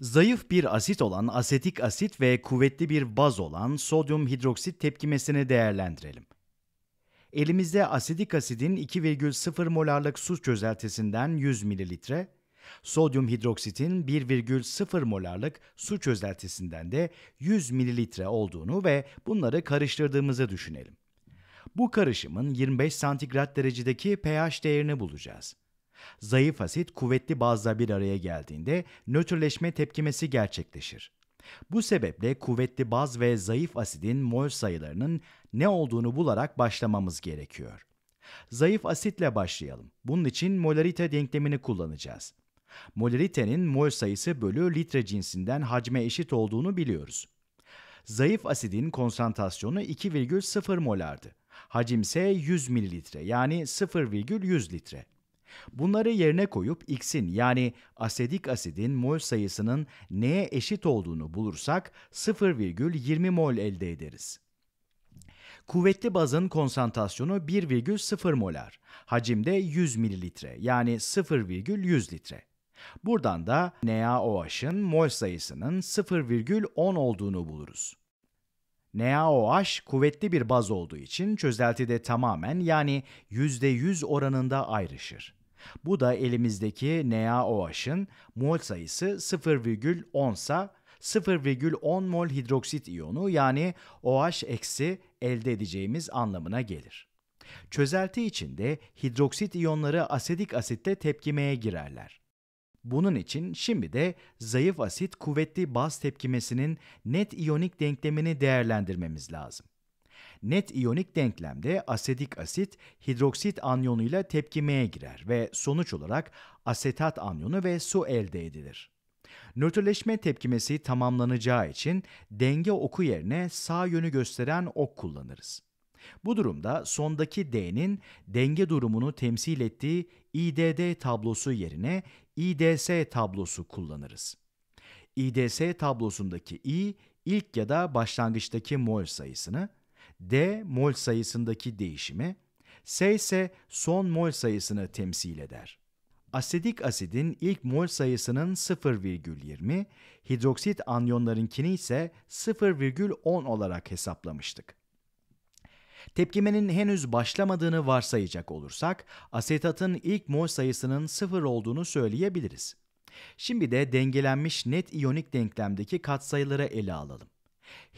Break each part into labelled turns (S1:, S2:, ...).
S1: Zayıf bir asit olan asetik asit ve kuvvetli bir baz olan sodyum hidroksit tepkimesini değerlendirelim. Elimizde asidik asidin 2,0 molarlık su çözeltisinden 100 mililitre, sodyum hidroksitin 1,0 molarlık su çözeltisinden de 100 mililitre olduğunu ve bunları karıştırdığımızı düşünelim. Bu karışımın 25 santigrat derecedeki pH değerini bulacağız. Zayıf asit kuvvetli bazla bir araya geldiğinde nötrleşme tepkimesi gerçekleşir. Bu sebeple kuvvetli baz ve zayıf asidin mol sayılarının ne olduğunu bularak başlamamız gerekiyor. Zayıf asitle başlayalım. Bunun için molarite denklemini kullanacağız. Molaritenin mol sayısı bölü litre cinsinden hacme eşit olduğunu biliyoruz. Zayıf asidin konsantrasyonu 2,0 molardı. Hacim ise 100 mililitre yani 0,100 litre. Bunları yerine koyup x'in yani asetik asidin mol sayısının neye eşit olduğunu bulursak 0,20 mol elde ederiz. Kuvvetli bazın konsantrasyonu 1,0 molar, hacimde 100 mililitre yani 0,100 litre. Buradan da NaOH'ın mol sayısının 0,10 olduğunu buluruz. NaOH kuvvetli bir baz olduğu için çözeltide tamamen yani %100 oranında ayrışır. Bu da elimizdeki NaOH'ın mol sayısı 0,10 sa 0,10 mol hidroksit iyonu yani OH eksi elde edeceğimiz anlamına gelir. Çözelti içinde hidroksit iyonları asedik asitte tepkimeye girerler. Bunun için şimdi de zayıf asit kuvvetli baz tepkimesinin net iyonik denklemini değerlendirmemiz lazım net iyonik denklemde asetik asit hidroksit anyonuyla tepkimeye girer ve sonuç olarak asetat anyonu ve su elde edilir. Nötrleşme tepkimesi tamamlanacağı için denge oku yerine sağ yönü gösteren ok kullanırız. Bu durumda sondaki D'nin denge durumunu temsil ettiği IDD tablosu yerine IDS tablosu kullanırız. IDS tablosundaki i ilk ya da başlangıçtaki mol sayısını, D mol sayısındaki değişimi, S ise son mol sayısını temsil eder. Asetik asidin ilk mol sayısının 0,20, hidroksit anyonlarınkini ise 0,10 olarak hesaplamıştık. Tepkimenin henüz başlamadığını varsayacak olursak, asetatın ilk mol sayısının 0 olduğunu söyleyebiliriz. Şimdi de dengelenmiş net iyonik denklemdeki katsayıları ele alalım.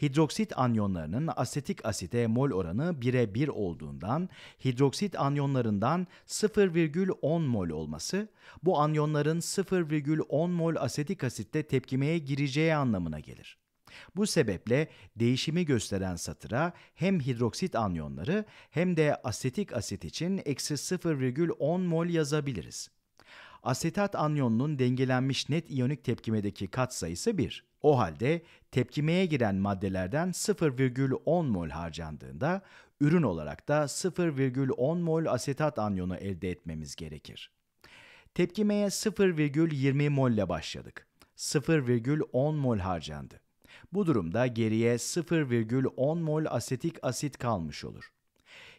S1: Hidroksit anyonlarının asetik asite mol oranı 1'e 1 olduğundan hidroksit anyonlarından 0,10 mol olması bu anyonların 0,10 mol asetik asitte tepkimeye gireceği anlamına gelir. Bu sebeple değişimi gösteren satıra hem hidroksit anyonları hem de asetik asit için eksi 0,10 mol yazabiliriz. Asetat anyonunun dengelenmiş net iyonik tepkimedeki katsayısı 1. O halde tepkimeye giren maddelerden 0,10 mol harcandığında ürün olarak da 0,10 mol asetat anyonu elde etmemiz gerekir. Tepkimeye 0,20 mol ile başladık. 0,10 mol harcandı. Bu durumda geriye 0,10 mol asetik asit kalmış olur.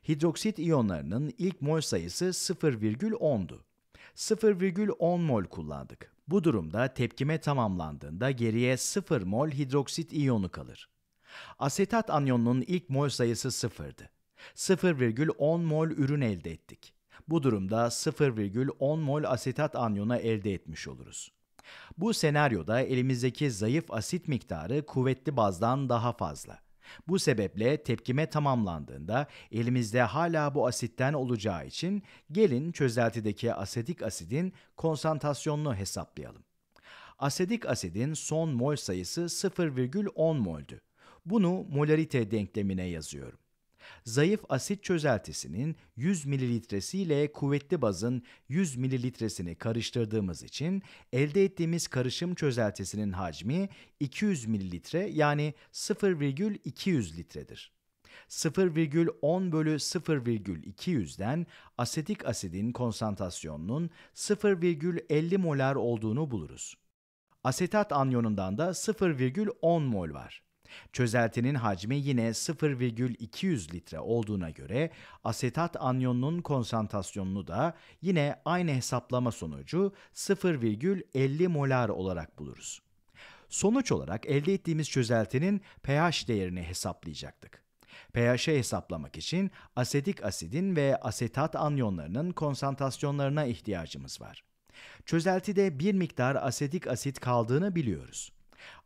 S1: Hidroksit iyonlarının ilk mol sayısı 0,10'du. 0,10 mol kullandık. Bu durumda tepkime tamamlandığında geriye 0 mol hidroksit iyonu kalır. Asetat anyonunun ilk mol sayısı sıfırdı. 0,10 mol ürün elde ettik. Bu durumda 0,10 mol asetat anyonu elde etmiş oluruz. Bu senaryoda elimizdeki zayıf asit miktarı kuvvetli bazdan daha fazla. Bu sebeple tepkime tamamlandığında elimizde hala bu asitten olacağı için gelin çözeltideki asetik asidin konsantrasyonunu hesaplayalım. Asetik asidin son mol sayısı 0,10 moldü. Bunu molarite denklemine yazıyorum zayıf asit çözeltisinin 100 mililitresi ile kuvvetli bazın 100 mililitresini karıştırdığımız için elde ettiğimiz karışım çözeltisinin hacmi 200 mililitre yani 0,200 litredir. 0,10 bölü 0,200'den asetik asidin konsantrasyonunun 0,50 molar olduğunu buluruz. Asetat anyonundan da 0,10 mol var. Çözeltinin hacmi yine 0,200 litre olduğuna göre asetat anyonunun konsantrasyonunu da yine aynı hesaplama sonucu 0,50 molar olarak buluruz. Sonuç olarak elde ettiğimiz çözeltinin pH değerini hesaplayacaktık. pH'i hesaplamak için asetik asidin ve asetat anyonlarının konsantrasyonlarına ihtiyacımız var. Çözeltide bir miktar asetik asit kaldığını biliyoruz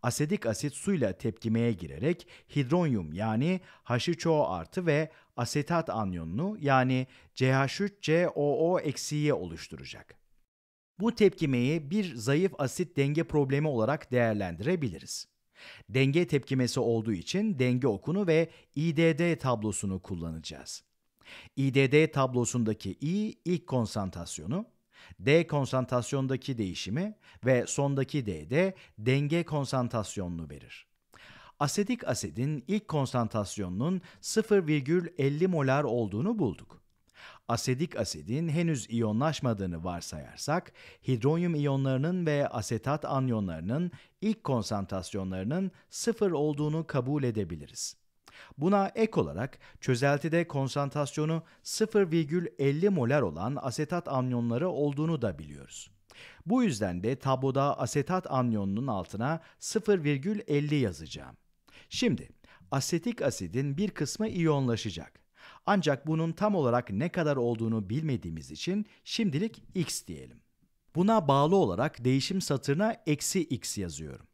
S1: asetik asit suyla tepkimeye girerek hidronyum yani HiO artı ve asetat anyonunu yani CH3COO-yi oluşturacak. Bu tepkimeyi bir zayıf asit denge problemi olarak değerlendirebiliriz. Denge tepkimesi olduğu için denge okunu ve IDD tablosunu kullanacağız. IDD tablosundaki I ilk konsantrasyonu, D konsantrasyondaki değişimi ve sondaki D'de denge konsantrasyonunu verir. Asetik asidin ilk konsantrasyonunun 0,50 molar olduğunu bulduk. Asetik asidin henüz iyonlaşmadığını varsayarsak, hidronyum iyonlarının ve asetat anyonlarının ilk konsantrasyonlarının 0 olduğunu kabul edebiliriz. Buna ek olarak çözeltide konsantrasyonu 0,50 molar olan asetat amyonları olduğunu da biliyoruz. Bu yüzden de tabloda asetat amyonunun altına 0,50 yazacağım. Şimdi asetik asidin bir kısmı iyonlaşacak. Ancak bunun tam olarak ne kadar olduğunu bilmediğimiz için şimdilik x diyelim. Buna bağlı olarak değişim satırına eksi x yazıyorum.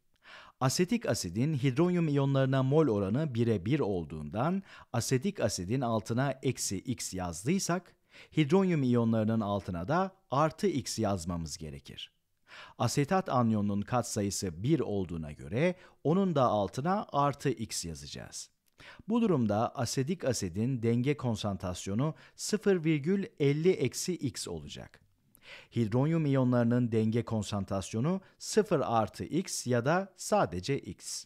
S1: Asetik asidin hidronyum iyonlarına mol oranı 1'e 1 olduğundan asetik asidin altına eksi x yazdıysak hidronyum iyonlarının altına da artı x yazmamız gerekir. Asetat anyonunun katsayısı 1 olduğuna göre onun da altına artı x yazacağız. Bu durumda asetik asidin denge konsantrasyonu 0,50 eksi x olacak. Hidronyum iyonlarının denge konsantrasyonu 0 artı X ya da sadece X.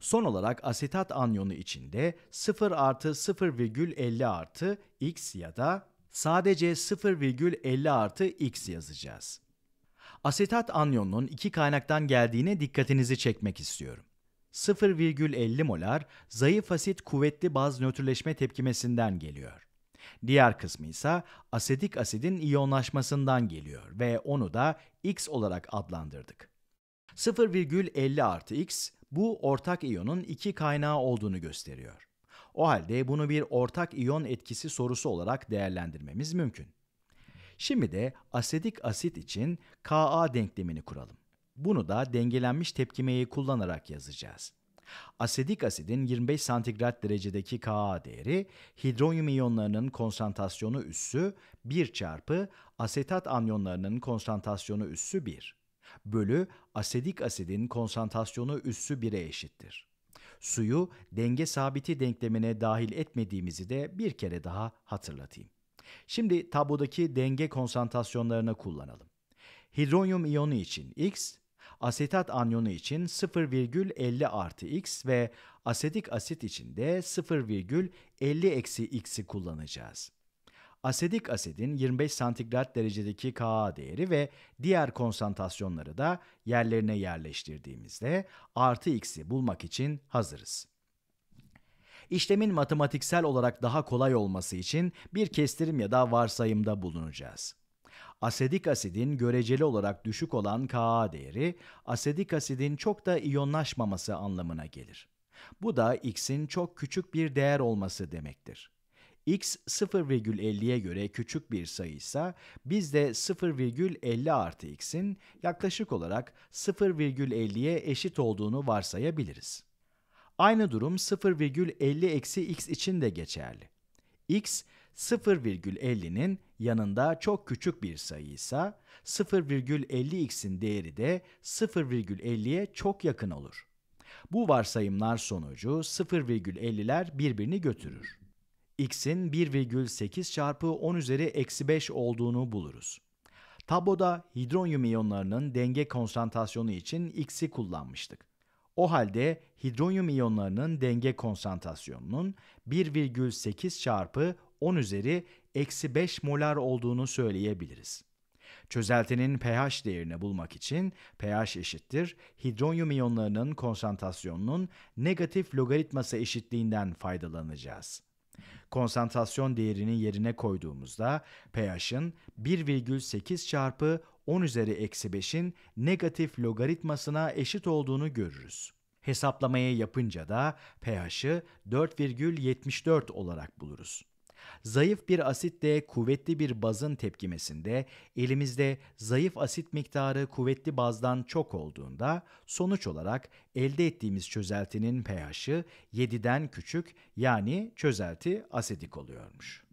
S1: Son olarak asetat anyonu içinde 0 artı 0,50 artı X ya da sadece 0,50 artı X yazacağız. Asetat anyonunun iki kaynaktan geldiğine dikkatinizi çekmek istiyorum. 0,50 molar zayıf asit kuvvetli baz nötrleşme tepkimesinden geliyor. Diğer kısmı ise asetik asidin iyonlaşmasından geliyor ve onu da X olarak adlandırdık. 0,50 artı X bu ortak iyonun iki kaynağı olduğunu gösteriyor. O halde bunu bir ortak iyon etkisi sorusu olarak değerlendirmemiz mümkün. Şimdi de asetik asit için Ka denklemini kuralım. Bunu da dengelenmiş tepkimeyi kullanarak yazacağız. Asetik asidin 25 santigrat derecedeki Ka değeri, hidronyum iyonlarının konsantrasyonu üssü 1 çarpı asetat anyonlarının konsantrasyonu üssü 1 bölü asetik asidin konsantrasyonu üssü 1'e eşittir. Suyu denge sabiti denklemine dahil etmediğimizi de bir kere daha hatırlatayım. Şimdi tablodaki denge konsantrasyonlarını kullanalım. Hidronyum iyonu için X, asetat anyonu için 0,50 artı x ve asetik asit için de 0,50 eksi x'i kullanacağız. Asetik asidin 25 santigrat derecedeki Ka değeri ve diğer konsantrasyonları da yerlerine yerleştirdiğimizde artı x'i bulmak için hazırız. İşlemin matematiksel olarak daha kolay olması için bir kestirim ya da varsayımda bulunacağız. Asedik asidin göreceli olarak düşük olan Ka değeri, asedik asidin çok da iyonlaşmaması anlamına gelir. Bu da x'in çok küçük bir değer olması demektir. x 0,50'ye göre küçük bir sayıysa biz de 0,50 artı x'in yaklaşık olarak 0,50'ye eşit olduğunu varsayabiliriz. Aynı durum 0,50 eksi x için de geçerli. x 0,50'nin yanında çok küçük bir sayıysa, 0,50x'in değeri de 0,50'ye çok yakın olur. Bu varsayımlar sonucu 0,50'ler birbirini götürür. x'in 1,8 çarpı 10 üzeri eksi 5 olduğunu buluruz. Taboda hidronyum iyonlarının denge konsantrasyonu için x'i kullanmıştık. O halde hidronyum iyonlarının denge konsantrasyonunun 1,8 çarpı 10 üzeri eksi 5 molar olduğunu söyleyebiliriz. Çözeltinin pH değerini bulmak için pH eşittir hidronyum iyonlarının konsantrasyonunun negatif logaritması eşitliğinden faydalanacağız. Konsantrasyon değerini yerine koyduğumuzda pH'ın 1,8 çarpı 10 üzeri eksi 5'in negatif logaritmasına eşit olduğunu görürüz. Hesaplamayı yapınca da pH'ı 4,74 olarak buluruz. Zayıf bir asit de kuvvetli bir bazın tepkimesinde elimizde zayıf asit miktarı kuvvetli bazdan çok olduğunda sonuç olarak elde ettiğimiz çözeltinin pH'i 7'den küçük yani çözelti asidik oluyormuş.